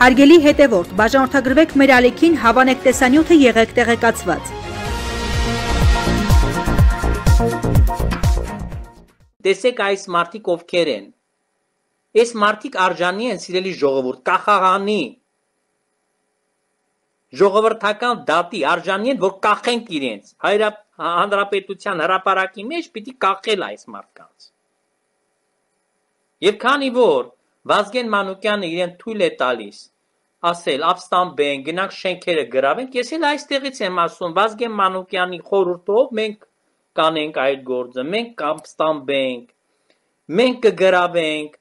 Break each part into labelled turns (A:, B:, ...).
A: Հարգելի հետևորդ, բաժանորդագրվեք մեր ալիքին, հավանեք տեսանյութը եղեք տեղեկացված։ Տեսեք այս մարդիկ ովքեր են։ Այս մարդիկ արժանի են սիրելի ժողովուրդ, կախաղանի, ժողովրդական դատի արժանի են, որ կախենք իրենց։ Հանրապետության հրապարակի մեջ պիտի կախել այս մարդկանց։ Եվ քանի որ Վազգեն Մանուկյանը իրեն թույլ է տալիս ասել ապստամբենք, գնանք շենքերը գրավենք, ես էլ այստեղից եմ ասում, Վազգեն Մանուկյանի խորհուրդով մենք կանենք այդ գործը, մենք ապստամբենք, մենք կգրավենք,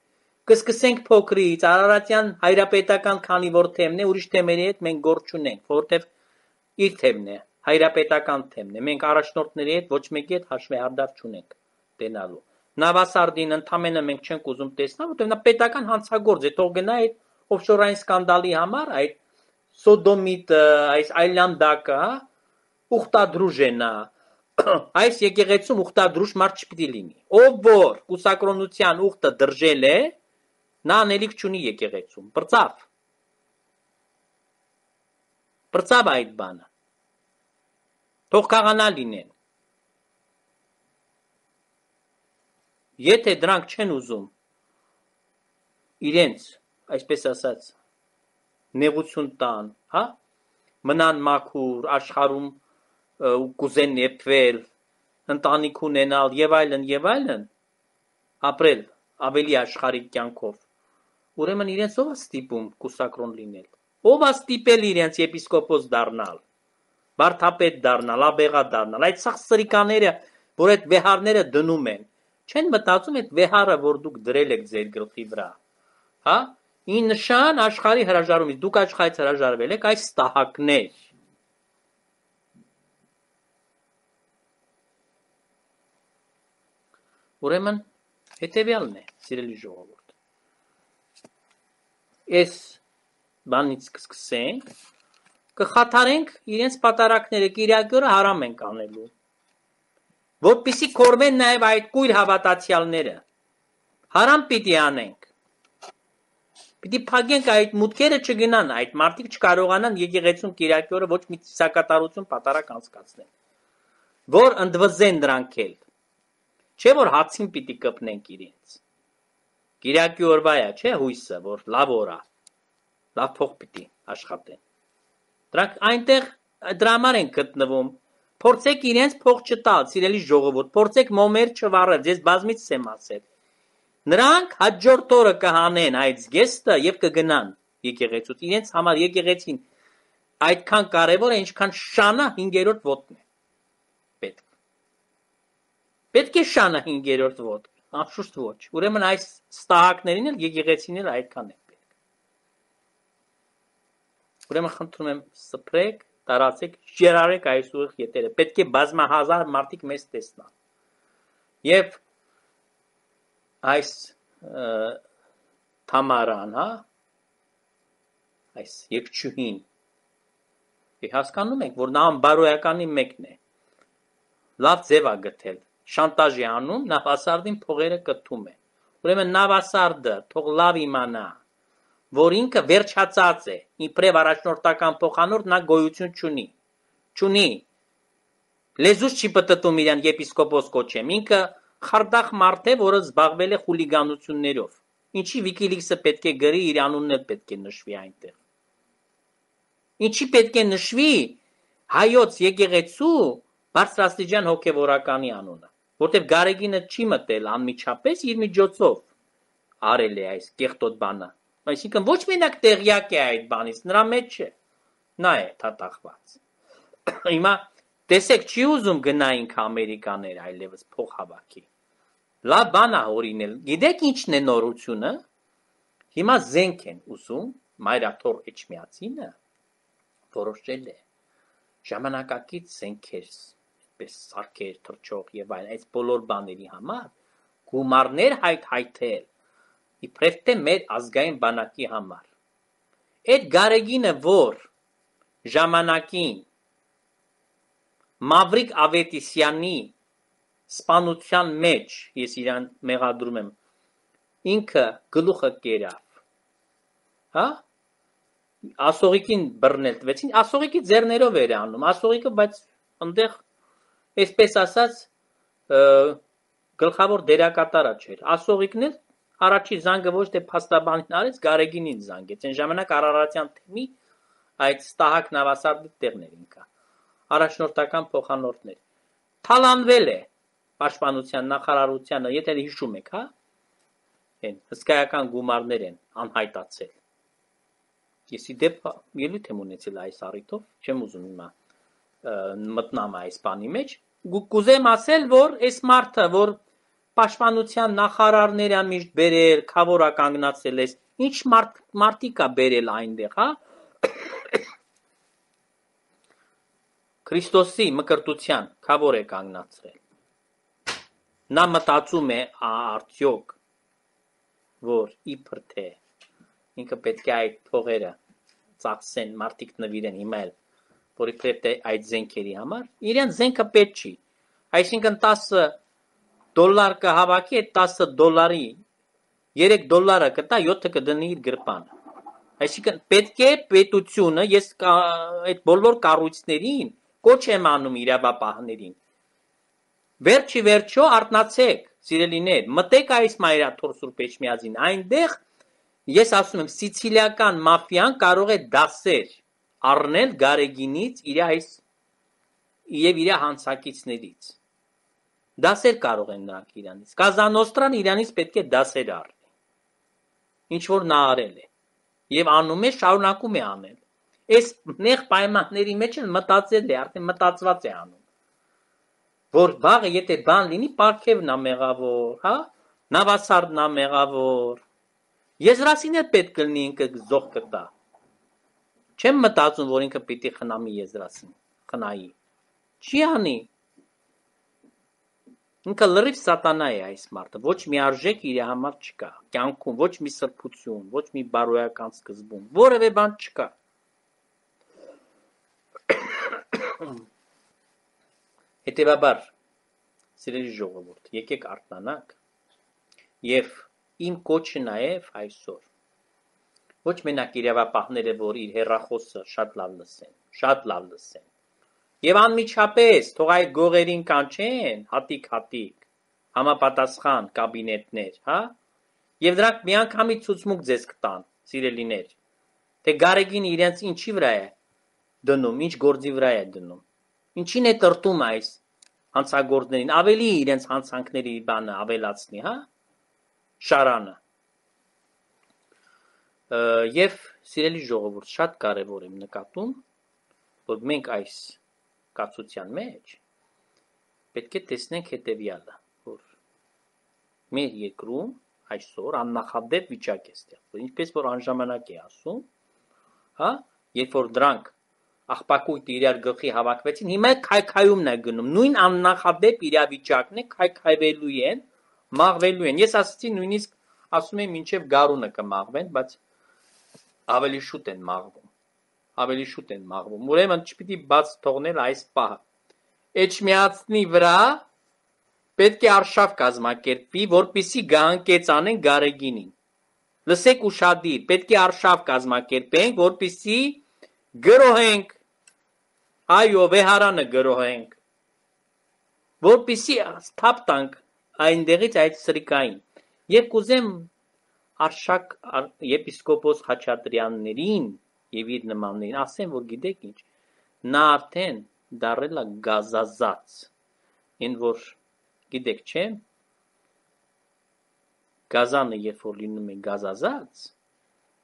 A: կսկսենք փոքրից, Արարատյան հայրապետական քանի որ թեմն է, ուրիշ թեմերի հետ մենք գործ չունենք, որովհետև իր թեմն է, հայրապետական թեմն է, մենք առաջնորդների հետ ոչ մեկի հետ հաշվեհարդավ չունենք տենալու։ Նավասարդին ընդամենը մենք չենք ուզում տեսնել, որտեղ նա պետական հանցագործ է, թող գնա այդ օֆշորային սկանդալի համար այդ Սոդոմիտ այս այլանդակը ուխտադրուժենա այս եկեղեցում ուխտադրուժ մարդ չպիտի լինի ով որ կուսակրոնության ուխտը դրժել է նա անելիք չունի եկեղեցում բրծավ բրծավ այդ բանը թող քաղանա լինեն եթե դրանք չեն ուզում իրենց այսպես ասած, նեղություն տան, հա? Մնան մաքուր, աշխարհում կուզեն եփվել, ընտանիք ունենալ եւ այլն եւ այլն, ապրել ավելի աշխարհիկ կյանքով։ Ուրեմն իրենց ով է ստիպում կուսակրոն լինել։ Ով է ստիպել իրենց եպիսկոպոս դառնալ, բարթապետ դառնալ, աբեղա դառնալ։ Այդ սախ սրիկաները, որ այդ վեհարները դնում են, չեն մտածում այդ վեհարը, որ դուք դրել եք ձեր գլխի վրա։ Հա՞, ի նշան աշխարհի հրաժարումից դուք աշխարհից հրաժարվել եք այս ստահակներ ուրեմն հետեւյալն է սիրելի ժողովուրդ այս բանից կսկսենք կխաթարենք իրենց պատարակները կիրակյուրը հարամ ենք անելու որպիսի կորմեն նաև այդ կույր հավատացյալները հարամ պիտի անենք Պիտի փակենք այդ մուտքերը չգնան, այդ մարդիկ չկարողանան եկեղեցուն Կիրակի օրը ոչ մի ցիսակատարություն պատարակ անցկացնել։ Որ ընդվզեն նրանք էլ։ Չէ որ հացին պիտի կպնենք իրենց։ Կիրակի օրվա է, չէ, հույսը, որ լավ օր է։ Լավ փող պիտի աշխատեն։ Դրանք այնտեղ դրա համար են գտնվում, Փորձեք իրենց փող չտալ, սիրելի ժողովուրդ, փորձեք մոմեր չվառել, ես բազմից եմ ասել։ Նրանք հաջորդ օրը կհանեն այդ զգեստը եւ կգնան եկեղեցուց։ Իրենց համար եկեղեցին այդքան կարևոր է, ինչքան շանը 5-րդ ոտն է։ Պետք։ Պետք է շանը 5-րդ ոտ, անշուշտ ոչ։ Ուրեմն այս ստահակներին էլ եկեղեցին էլ այդքան է պետք։ Ուրեմն խնդրում եմ սփրեք, տարածեք, ջերարեք այս ուղիղ եթերը։ Պետք է բազմահազար մարդիկ մեզ տեսնան։ Եվ այս Թամարան, հա, այս երկչուհին։ Դե հասկանում ենք, որ նա բարոյականի մեկն է։ Լավ ձև է գտել։ Շանտաժի անում, նավասարդին փողերը կտում է։ Ուրեմն նավասարդը թող լավ իմանա, որ ինքը վերջացած է, իբրև առաջնորդական փոխանորդ նա գոյություն չունի։ Չունի։ Լեզուս չի պատտում իրան եպիսկոպոս կոչեմ, ինքը խարդախ մարդ է, որը զբաղվել է խուլիգանություններով։ Ինչի Wikileaks-ը պետք է գրի, իր անունն էլ պետք է նշվի այնտեղ։ Ինչի պետք է նշվի հայոց եկեղեցու բարձրաստիճան հոգևորականի անունը, որտեղ Գարեգինը չի մտել անմիջապես իր միջոցով արել է այս կեղտոտ բանը։ Այսինքն ոչ մենակ տեղյակ է այդ բանից, նրա մեջ չէ։ Նա է թատախված։ Հիմա տեսեք, չի ուզում գնա ինք Ամերիկաներ այլևս փող հավաքի։ Լավ բան է օրինել։ Գիտեք ինչն է նորությունը։ Հիմա զենք են ուսում Մայրաթոր Էջմիածինը որոշել է ժամանակակից զենքեր, այդպես սարքեր, թրջող եւ այլ այս բոլոր բաների համար գումարներ հայտ հայթել իբրև թե մեր ազգային բանակի համար։ Այդ Գարեգինը որ ժամանակին Մավրիկ Ավետիսյանի սպանության մեջ ես իրան մեղադրում եմ ինքը գլուխը կերավ հա ասողիկին բռնել տվեցին ասողիկի ձեռներով էր անում ասողիկը բայց այնտեղ այսպես ասած գլխավոր դերակատարը չէր ասողիկն էլ առաջի զանգը ոչ թե փաստաբանին արեց գարեգինին զանգեց այն ժամանակ արարատյան թեմի այդ ստահակ նավասարդի տեղներ ինքա առաջնորդական փոխանորդներ թալանվել է պաշտպանության նախարարությանը, եթե հիշում եք, հա, են հսկայական գումարներ են անհայտացել։ Ես իդեպ հա, ելույթ եմ ունեցել այս առիթով, չեմ ուզում հիմա մտնամ այս բանի մեջ, կուզեմ ասել, որ այս մարդը, որ պաշտպանության նախարարներ ամիշտ բերել, խավորա կանգնացել էս, ինչ մարդ մարդիկա բերել այնտեղ, հա? Քրիստոսի մկրտության խավոր է կանգնացրել։ Նա մտածում է արդյոք, որ իբր թե ինքը պետք է այդ փողերը ծախսեն, մարդիկ նվիրեն հիմա էլ, որ իբր թե այդ զենքերի համար, իրեն զենքը պետք չի։ Այսինքն 10 դոլար կհավաքի, այդ 10 դոլարի 3 դոլարը կտա, 7-ը կդնի իր գրպանը։ Այսինքն պետք է պետությունը, ես այդ բոլոր կառույցներին կոչ եմ անում իրավապահներին, Վերջի վերջո արտնացեք, սիրելիներ, մտեք այս մայրաթոր Սուրբ Էջմիածին, այնտեղ ես ասում եմ, սիցիլիական մաֆիան կարող է դասեր առնել Գարեգինից իր այս եւ իր հանցակիցներից։ Դասեր կարող են նրանք Իրանից։ Կազանոստրան Իրանից պետք է դասեր առնի։ Ինչ որ նա արել է եւ անում է, շարունակում է անել։ Այս նեղ պայմանների մեջ մտածել է, արդեն մտածված է անում որ բաղը եթե բան լինի, Պարքևն է մեղավոր, հա? Նավասարդն է մեղավոր։ Եզրասին է պետք լինի ինքը զող կտա։ Չեմ մտածում, որ ինքը պիտի խնամի եզրասին, խնայի։ Չի անի։ Ինքը լրիվ սատանա է այս մարդը, ոչ մի արժեք իր համար չկա։ Կյանքում ոչ մի սրբություն, ոչ մի բարոյական սկզբում, որևէ բան չկա։ Հետևաբար, սիրելի ժողովուրդ, եկեք արտանանք եւ իմ կոչը նաեւ այսօր ոչ մենակ իրավապահները, որ իր հերախոսը շատ լավ լսեն, շատ լավ լսեն։ Եվ անմիջապես թող այդ գողերին կանչեն հատիկ-հատիկ համապատասխան կաբինետներ, հա? Եվ դրանք միանգամից ցուցմուկ ձեզ կտան, սիրելիներ, թե Գարեգին իրենց ինչի վրա է դնում, ինչ գործի վրա է դնում։ Ինչին է կրտում այս հանցագործներին, ավելի իրենց հանցանքների բանը ավելացնի, հա? Շարանը։ Եվ սիրելի ժողովուրդ, շատ կարևոր եմ նկատում, որ մենք այս կացության մեջ պետք է տեսնենք հետևյալը, որ մեր երկրում այսօր աննախադեպ վիճակ է ստեղծվել, ինչպես որ անժամանակ է ասում, հա, երբ որ դրանք աղբակույտ իրար գլխի հավաքվեցին, հիմա քայքայումն է գնում։ Նույն աննախադեպ իրավիճակն է, քայքայվելու են, մաղվելու են։ Ես ասացի նույնիսկ ասում եմ ինչև գարունը կմաղվեն, բայց ավելի շուտ են մաղվում։ Ավելի շուտ են մաղվում։ Ուրեմն չպիտի բաց թողնել այս պահը։ Էջմիածնի վրա պետք է արշավ կազմակերպվի, որpիսի գանկեց անեն Գարեգինին։ Լսեք ուշադիր, պետք է արշավ կազմակերպենք, որpիսի գրոհենք այո վեհարանը գրոհենք որպիսի թափ տանք այնտեղից այդ սրիկային եւ կուզեմ արշակ եպիսկոպոս Խաչատրյաններին եւ իր նմաններին ասեմ որ գիտեք ինչ նա արդեն դարել է գազազած ինձ որ գիտեք չէ գազանը երբ որ լինում է գազազած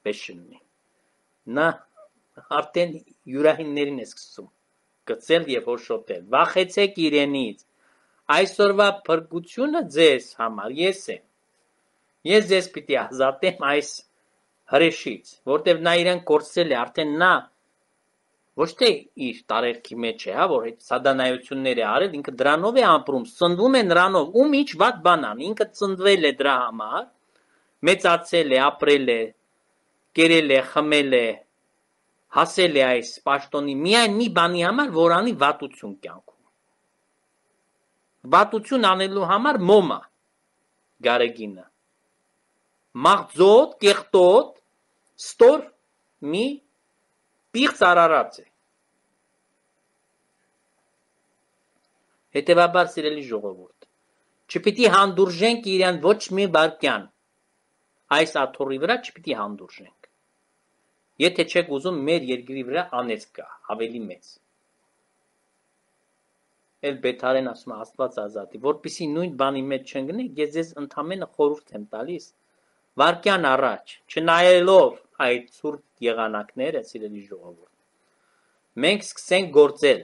A: բեշնի նա արդեն յուրահիններին է սկսում գցել եւ հոշոտել։ Վախեցեք իրենից։ Այսօրվա փրկությունը ձեզ համար ես եմ։ Ես ձեզ պիտի ազատեմ այս հրեշից, որտեվ նա իրեն կործել է, արդեն նա ոչ թե իր տարերքի մեջ է, հա, որ այդ սադանայությունները արել, ինքը դրանով է ապրում, ծնվում է նրանով, ում ինչ ված բան ան, ինքը ծնվել է դրա համար, մեծացել է, ապրել է, կերել է, խմել է, հասել է այս պաշտոնի միայն մի բանի համար, որ անի վատություն կյանքում։ Վատություն անելու համար մոմա գարեգինը։ Մաղձոտ, կեղտոտ, ստոր մի պիղծ արարած է։ Հետևաբար սիրելի ժողովուրդ, չպիտի հանդուրժենք իրան ոչ մի բարքյան։ Այս աթոռի վրա չպիտի հանդուրժենք։ Եթե չեք ուզում մեր երկրի վրա անեծք կա, ավելի մեծ։ Էլ բեթարեն ասում է Աստված ազատի, որpիսի նույն բանի մեջ չընկնեք, ես ձեզ ընդամենը խորհուրդ եմ տալիս վարքյան առաջ, չնայելով այդ ցուրտ եղանակները, սիրելի ժողովուրդ։ Մենք սկսենք գործել։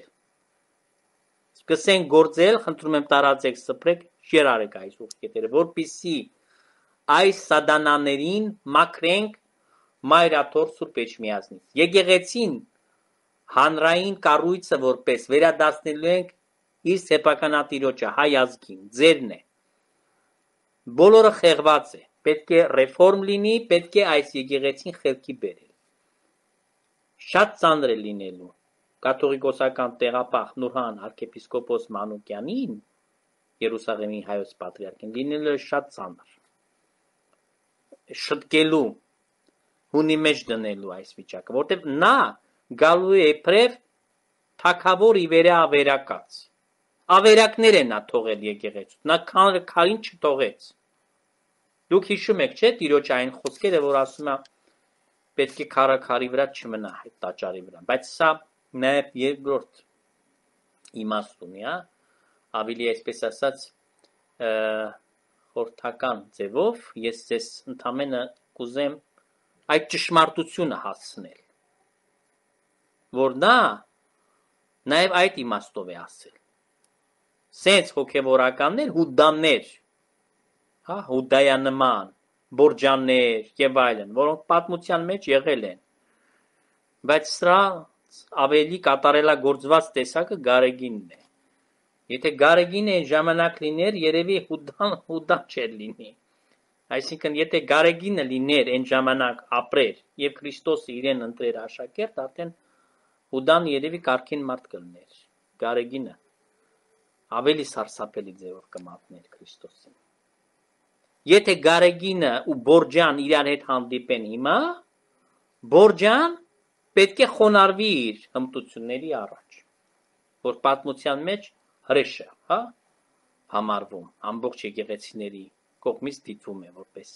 A: Սկսենք գործել, խնդրում եմ տարածեք, սփռեք, շեր արեք այս ուղղ կետերը, որpիսի այս սադանաներին մաքրենք Մայրաթոռ Սուրբ Էջմիածնից։ Եկեղեցին հանրային կառույցը որպես վերադասնելու ենք իր սեփականատիրոջը հայ ազգին, ձերն է։ Բոլորը խեղված է։ Պետք է ռեֆորմ լինի, պետք է այս եկեղեցին խելքի բերել։ Շատ ծանր է լինելու կաթողիկոսական տեղապահ Նուրհան arczepiskopos Մանուկյանին Երուսաղեմի հայոց պատրիարքին լինելը շատ ծանր շտկելու հունի մեջ դնելու այս վիճակը, որտեվ նա գալու է իբրև թակավոր իվերա ավերակած։ Ավերակներ է նա թողել եկեղեցու, նա քարին չթողեց։ Դուք հիշում եք, չէ՞, Տիրոջ այն խոսքերը, որ ասում է պետք է քարակարի վրա չմնա այդ տաճարի վրա, բայց սա նաև երկրորդ իմաստ ունի, հա, ավելի այսպես ասած խորթական ձևով ես ձեզ ընդամենը կուզեմ այդ ճշմարտությունը հասցնել որ նա նաև այդ իմաստով է ասել սենց հոգևորականներ հուդամներ հա հուդայանման բորջաններ եւ այլն որոնք պատմության մեջ եղել են բայց սրա ավելի կատարելագործված տեսակը գարեգինն է եթե գարեգին այն ժամանակ լիներ երևի հուդան հուդա չէր լինի Այսինքն, եթե Գարեգինը լիներ այն ժամանակ ապրեր եւ Քրիստոսը իրեն ընտրեր աշակերտ, արդեն Ուդան երևի կարքին մարդ կլներ։ Գարեգինը ավելի սարսափելի ձևով կմատներ Քրիստոսին։ Եթե Գարեգինը ու Բորջան իրար հետ հանդիպեն հիմա, Բորջան պետք է խոնարհվի իր հմտությունների առաջ, որ պատմության մեջ հրեշը, հա, համարվում ամբողջ եկեղեցիների կողմից դիտվում է որպես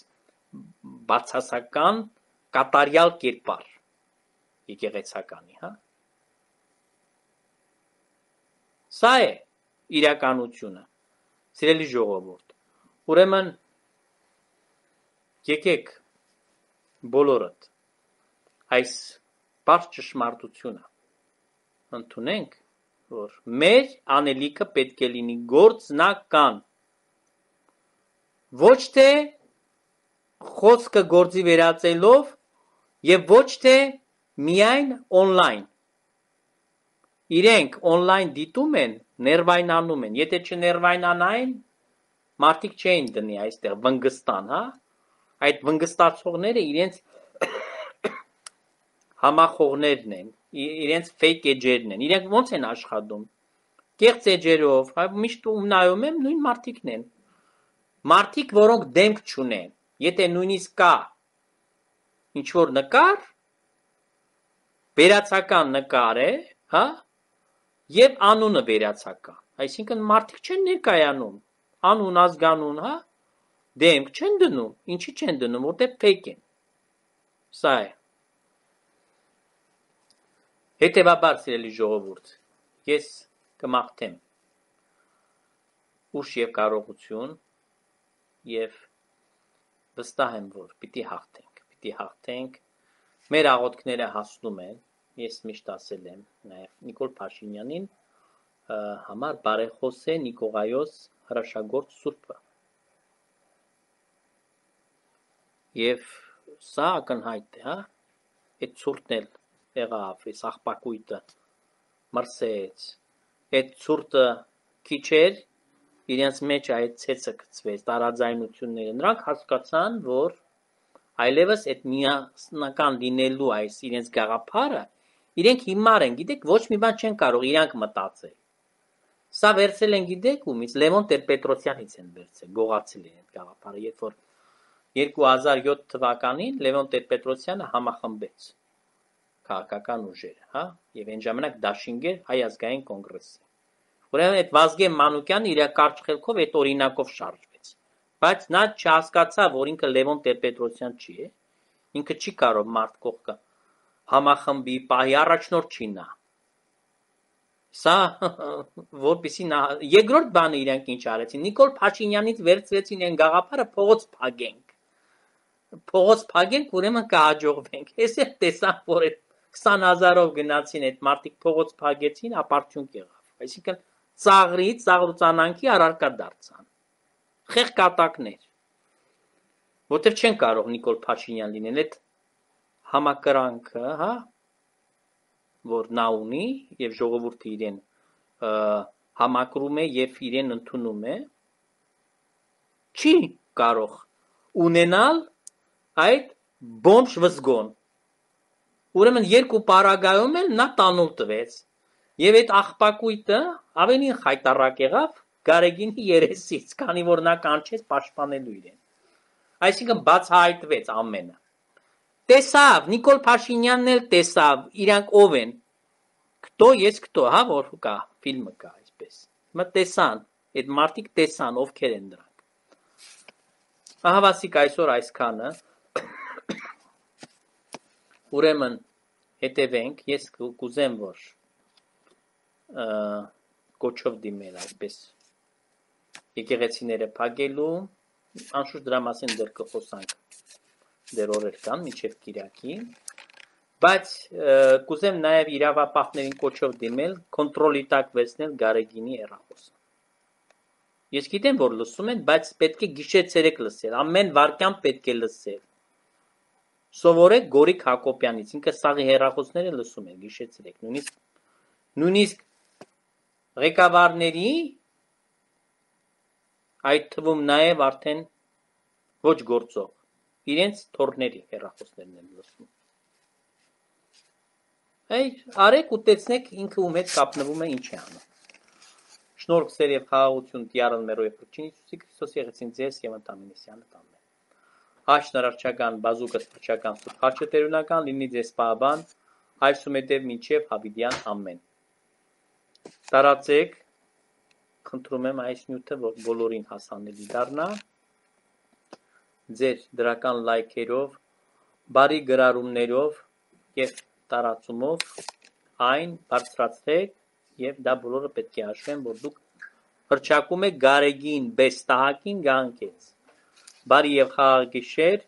A: բացասական կատարյալ կերպար եկեղեցականի, հա։ Սա է իրականությունը, սիրելի ժողովուրդ։ Ուրեմն եկեք բոլորդ այս բարձ ճշմարտությունը ընդունենք, որ մեր անելիքը պետք է լինի գործնական ոչ թե խոսքը գործի վերածելով եւ ոչ թե միայն on-line։ Իրենք on-line դիտում են, ներվայնանում են։ Եթե չներվայնանային, մարդիկ չեն դնի այստեղ վնգստան, հա? Այդ վնգստացողները իրենց համախոհներն են, իրենց fake edge-երն են։ Իրենք ո՞նց են աշխատում։ Կեղծ edge-երով, հա, միշտ ու նայում եմ նույն մարդիկն են։ Մարդիկ, որոնք դեմք չունեն, եթե նույնիսկ կա ինչ որ նկար, վերացական նկար է, հա? Եվ անունը վերացական։ Այսինքն մարդիկ չեն ներկայանում, անուն, ազգանուն, հա? Դեմք չեն դնում, ինչի չեն դնում, որտեղ fake են։ Սա է։ Հետևաբար սիրելի ժողովուրդ, ես կմաղթեմ ուշ եւ կարողություն եւ վստահ եմ, որ պիտի հաղթենք, պիտի հաղթենք։ Մեր աղոթքները հասնում են, ես միշտ ասել եմ նաեւ Նիկոլ Փաշինյանին համար բարեխոսե Նիկողայոս հրաշագործ Սուրբը։ Եվ սա ակնհայտ է, հա, այդ ցուրտն էլ եղավ, այս աղբակույտը մրսեց։ Այդ ցուրտը քիչ էր, իրենց մեջ այդ ցեցը գծվեց, տարաձայնությունները։ Նրանք հասկացան, որ այլևս այդ միասնական լինելու այս իրենց գաղափարը իրենք հիմար են, գիտեք, ոչ մի բան չեն կարող իրանք մտածել։ Սա վերցել են գիտեք ումից Լևոն Տեր-Պետրոսյանից են վերցել, գողացել են այդ գաղափարը, երբ որ 2007 թվականին Լևոն Տեր-Պետրոսյանը համախմբեց քաղաքական ուժերը, հա, եւ այն ժամանակ Դաշինգեր հայ ազգային կոնգրեսը Ուրեմն այդ Վազգեն Մանուկյանը իր կարճ խելքով այդ օրինակով շարժվեց։ Բայց նա չհասկացավ, որ ինքը Լևոն Տեր-Պետրոսյան չի է։ Ինքը չի կարող մարդ կողքը համախմբի պահի առաջնորդ չի նա։ Սա որպեսի նա երկրորդ բանը իրանք ինչ արեցին։ Նիկոլ Փաշինյանից վերցրեցին այն գաղափարը փողոց փագենք։ Փողոց փագենք, ուրեմն կհաջողվենք։ Էս է տեսան, որ այդ 20000-ով գնացին այդ մարդիկ փողոց փագեցին, ապարդյուն կեղավ։ Այսինքն ծաղրից, ծաղրուծանանքի առարկա դարձան։ Խեղ կատակներ։ Որտեվ չեն կարող Նիկոլ Փաշինյան լինել այդ համակրանքը, հա, որ նա ունի եւ ժողովուրդը իրեն համակրում է եւ իրեն ընդունում է, չի կարող ունենալ այդ բոմշ վզգոն։ Ուրեմն երկու պարագայում էլ նա տանուլ տվեց։ Եվ այդ աղբակույտը Ավելի հայտարարակ եղավ Գարեգինի երեսից, քանի որ նա կանչեց պաշտպանելու իրեն։ Այսինքն բացահայտվեց ամենը։ Տեսավ Նիկոլ Փաշինյանն էլ տեսավ, իրանք ով են։ Кто есть кто, հա որ կա, ֆիլմը կա այսպես։ Մը տեսան, այդ մարդիկ տեսան ովքեր են դրանք։ Ահա վասիկ այսօր այսքանը։ Ուրեմն հետևենք, ես կուզեմ որ կոչով դիմել այսպես եկեղեցիները փակելու անշուշտ դրա մասին դեռ կխոսանք դեռ օրեր կան միջև Կիրակի բայց կուզեմ նաև իրավապահներին կոչով դիմել կոնտրոլի տակ վերցնել Գարեգինի հեռախոսը ես գիտեմ որ լսում են բայց պետք է գիշեր ցերեկ լսել ամեն վարքյան պետք է լսել սովորեք Գորիկ Հակոբյանից ինքը սաղի հեռախոսները լսում է գիշեր ցերեկ նույնիսկ նույնիսկ ղեկավարների, այդ թվում նաև արդեն ոչ գործող, իրենց թորների հերախոսներն են լսում։ Այդ արեք ու տեսնեք ինքը ում հետ կապնվում է ինչ է անում։ Շնորհք ձեր եւ խաղաղություն Տիարան Մերոյի Փրկչին Հիսուսի Քրիստոս եղեցին ձեզ եւ ընտանիքիսյանը տանն։ Հաշնարարչական բազուկը սպճական սուրբ հարճը տերունական լինի ձեզ պահաբան, այս ու մետև մինչև Հաբիդյան ամեն տարածեք խնդրում եմ այս նյութը որ բոլորին հասանելի դառնա ձեր դրական լայքերով բարի գրառումներով եւ տարածումով այն բարձրացրեք եւ դա բոլորը պետք է հաշվեն որ դուք հրճակում եք գարեգին բեստահակին գանկեց բարի եւ խաղաղ գիշեր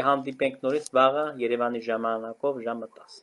A: կհանդիպենք նորից վաղը Երևանի ժամանակով ժամը 10